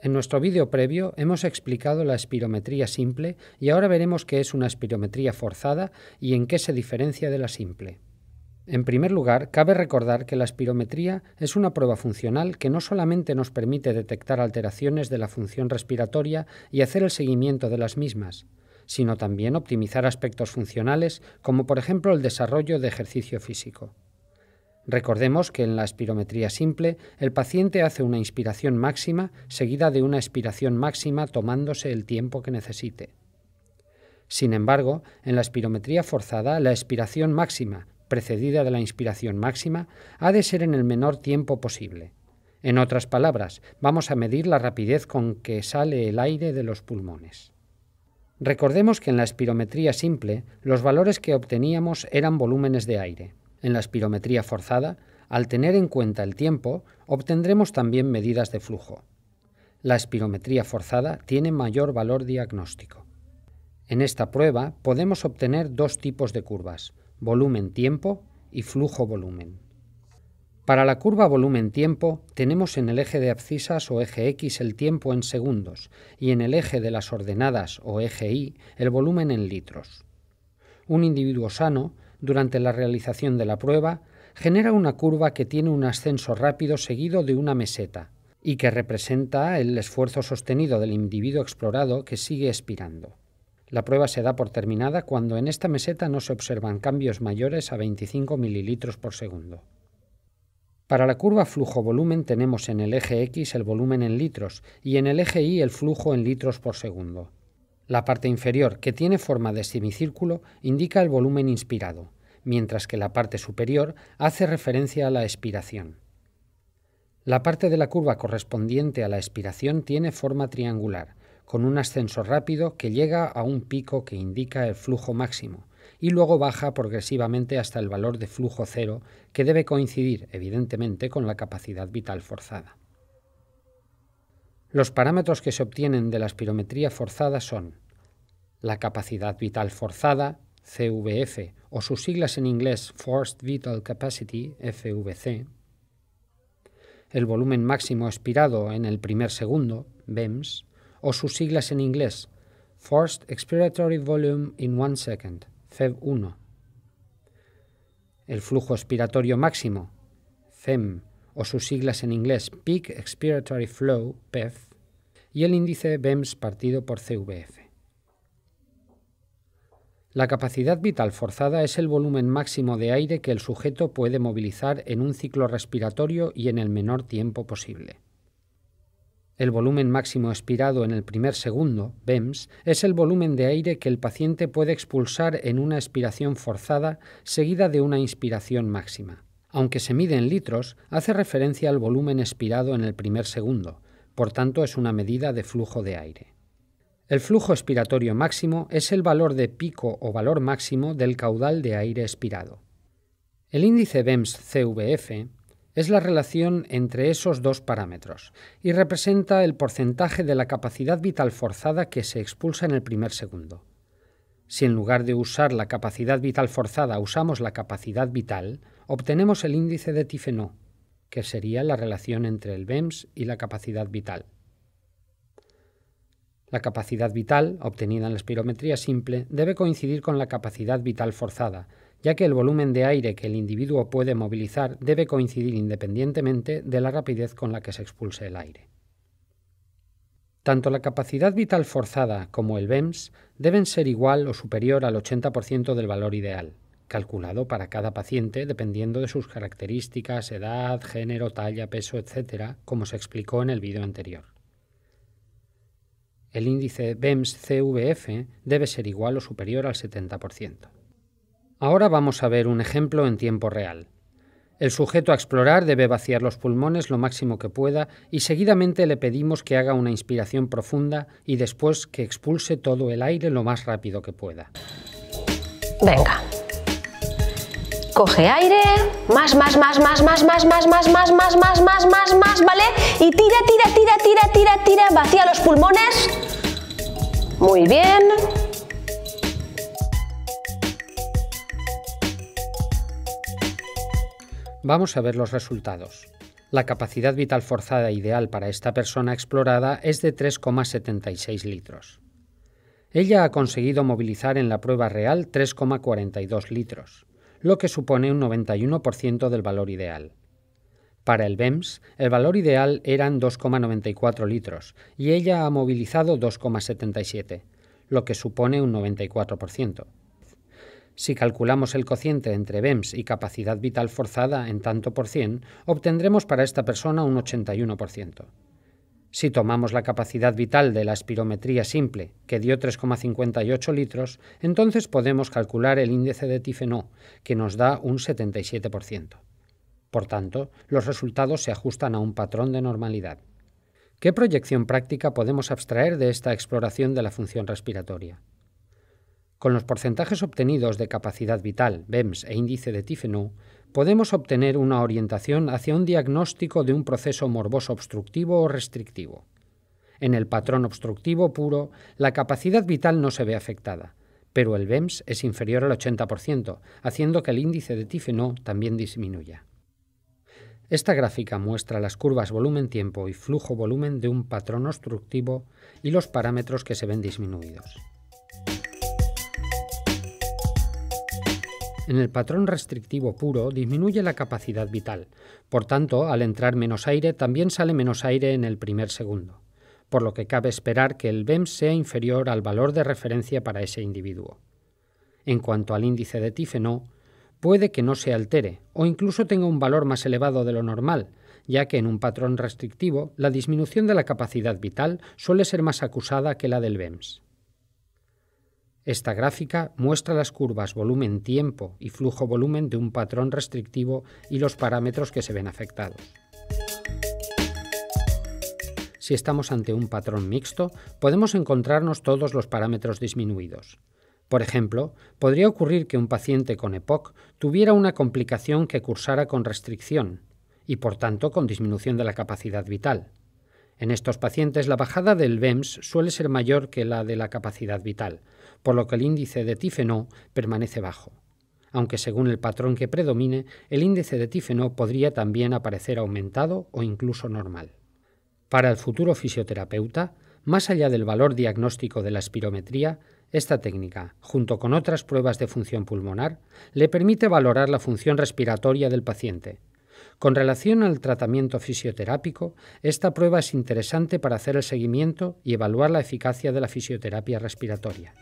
En nuestro vídeo previo hemos explicado la espirometría simple y ahora veremos qué es una espirometría forzada y en qué se diferencia de la simple. En primer lugar, cabe recordar que la espirometría es una prueba funcional que no solamente nos permite detectar alteraciones de la función respiratoria y hacer el seguimiento de las mismas, sino también optimizar aspectos funcionales como por ejemplo el desarrollo de ejercicio físico. Recordemos que en la espirometría simple el paciente hace una inspiración máxima seguida de una expiración máxima tomándose el tiempo que necesite. Sin embargo, en la espirometría forzada la expiración máxima, precedida de la inspiración máxima, ha de ser en el menor tiempo posible. En otras palabras, vamos a medir la rapidez con que sale el aire de los pulmones. Recordemos que en la espirometría simple los valores que obteníamos eran volúmenes de aire en la espirometría forzada, al tener en cuenta el tiempo, obtendremos también medidas de flujo. La espirometría forzada tiene mayor valor diagnóstico. En esta prueba podemos obtener dos tipos de curvas, volumen-tiempo y flujo-volumen. Para la curva volumen-tiempo tenemos en el eje de abscisas o eje X el tiempo en segundos y en el eje de las ordenadas o eje Y el volumen en litros. Un individuo sano durante la realización de la prueba, genera una curva que tiene un ascenso rápido seguido de una meseta y que representa el esfuerzo sostenido del individuo explorado que sigue expirando. La prueba se da por terminada cuando en esta meseta no se observan cambios mayores a 25 mililitros por segundo. Para la curva flujo-volumen tenemos en el eje X el volumen en litros y en el eje Y el flujo en litros por segundo. La parte inferior, que tiene forma de semicírculo, indica el volumen inspirado, mientras que la parte superior hace referencia a la expiración. La parte de la curva correspondiente a la expiración tiene forma triangular, con un ascenso rápido que llega a un pico que indica el flujo máximo, y luego baja progresivamente hasta el valor de flujo cero, que debe coincidir, evidentemente, con la capacidad vital forzada. Los parámetros que se obtienen de la aspirometría forzada son la capacidad vital forzada, CVF, o sus siglas en inglés Forced Vital Capacity, FVC, el volumen máximo expirado en el primer segundo, BEMS, o sus siglas en inglés Forced Expiratory Volume in One Second, FEV1, el flujo expiratorio máximo, FEM, o sus siglas en inglés Peak Expiratory Flow, PEF, y el índice BEMS partido por CVF. La capacidad vital forzada es el volumen máximo de aire que el sujeto puede movilizar en un ciclo respiratorio y en el menor tiempo posible. El volumen máximo expirado en el primer segundo, BEMS, es el volumen de aire que el paciente puede expulsar en una expiración forzada seguida de una inspiración máxima aunque se mide en litros, hace referencia al volumen expirado en el primer segundo, por tanto es una medida de flujo de aire. El flujo expiratorio máximo es el valor de pico o valor máximo del caudal de aire expirado. El índice BEMS-CVF es la relación entre esos dos parámetros y representa el porcentaje de la capacidad vital forzada que se expulsa en el primer segundo. Si en lugar de usar la capacidad vital forzada usamos la capacidad vital, obtenemos el índice de tifeno, que sería la relación entre el BEMS y la capacidad vital. La capacidad vital, obtenida en la espirometría simple, debe coincidir con la capacidad vital forzada, ya que el volumen de aire que el individuo puede movilizar debe coincidir independientemente de la rapidez con la que se expulse el aire. Tanto la capacidad vital forzada como el BEMS deben ser igual o superior al 80% del valor ideal, calculado para cada paciente dependiendo de sus características, edad, género, talla, peso, etc., como se explicó en el vídeo anterior. El índice BEMS-CVF debe ser igual o superior al 70%. Ahora vamos a ver un ejemplo en tiempo real. El sujeto a explorar debe vaciar los pulmones lo máximo que pueda y seguidamente le pedimos que haga una inspiración profunda y después que expulse todo el aire lo más rápido que pueda. Venga. Coge aire, más, más, más, más, más, más, más, más, más, más, más, más, más, más, ¿vale? Y tira, tira, tira, tira, tira, tira, vacía los pulmones. Muy bien. Vamos a ver los resultados. La capacidad vital forzada ideal para esta persona explorada es de 3,76 litros. Ella ha conseguido movilizar en la prueba real 3,42 litros lo que supone un 91% del valor ideal. Para el BEMS, el valor ideal eran 2,94 litros y ella ha movilizado 2,77, lo que supone un 94%. Si calculamos el cociente entre BEMS y capacidad vital forzada en tanto por cien, obtendremos para esta persona un 81%. Si tomamos la capacidad vital de la aspirometría simple, que dio 3,58 litros, entonces podemos calcular el índice de tifeno, que nos da un 77%. Por tanto, los resultados se ajustan a un patrón de normalidad. ¿Qué proyección práctica podemos abstraer de esta exploración de la función respiratoria? Con los porcentajes obtenidos de capacidad vital, BEMS e índice de tifenó, podemos obtener una orientación hacia un diagnóstico de un proceso morboso obstructivo o restrictivo. En el patrón obstructivo puro, la capacidad vital no se ve afectada, pero el BEMS es inferior al 80%, haciendo que el índice de tifenó también disminuya. Esta gráfica muestra las curvas volumen-tiempo y flujo-volumen de un patrón obstructivo y los parámetros que se ven disminuidos. En el patrón restrictivo puro disminuye la capacidad vital. Por tanto, al entrar menos aire, también sale menos aire en el primer segundo, por lo que cabe esperar que el BEMS sea inferior al valor de referencia para ese individuo. En cuanto al índice de tífeno, puede que no se altere o incluso tenga un valor más elevado de lo normal, ya que en un patrón restrictivo la disminución de la capacidad vital suele ser más acusada que la del BEMS. Esta gráfica muestra las curvas volumen-tiempo y flujo-volumen de un patrón restrictivo y los parámetros que se ven afectados. Si estamos ante un patrón mixto, podemos encontrarnos todos los parámetros disminuidos. Por ejemplo, podría ocurrir que un paciente con EPOC tuviera una complicación que cursara con restricción y por tanto con disminución de la capacidad vital. En estos pacientes la bajada del BEMS suele ser mayor que la de la capacidad vital, por lo que el índice de tifeno permanece bajo. Aunque según el patrón que predomine, el índice de tifeno podría también aparecer aumentado o incluso normal. Para el futuro fisioterapeuta, más allá del valor diagnóstico de la espirometría, esta técnica, junto con otras pruebas de función pulmonar, le permite valorar la función respiratoria del paciente, con relación al tratamiento fisioterápico, esta prueba es interesante para hacer el seguimiento y evaluar la eficacia de la fisioterapia respiratoria.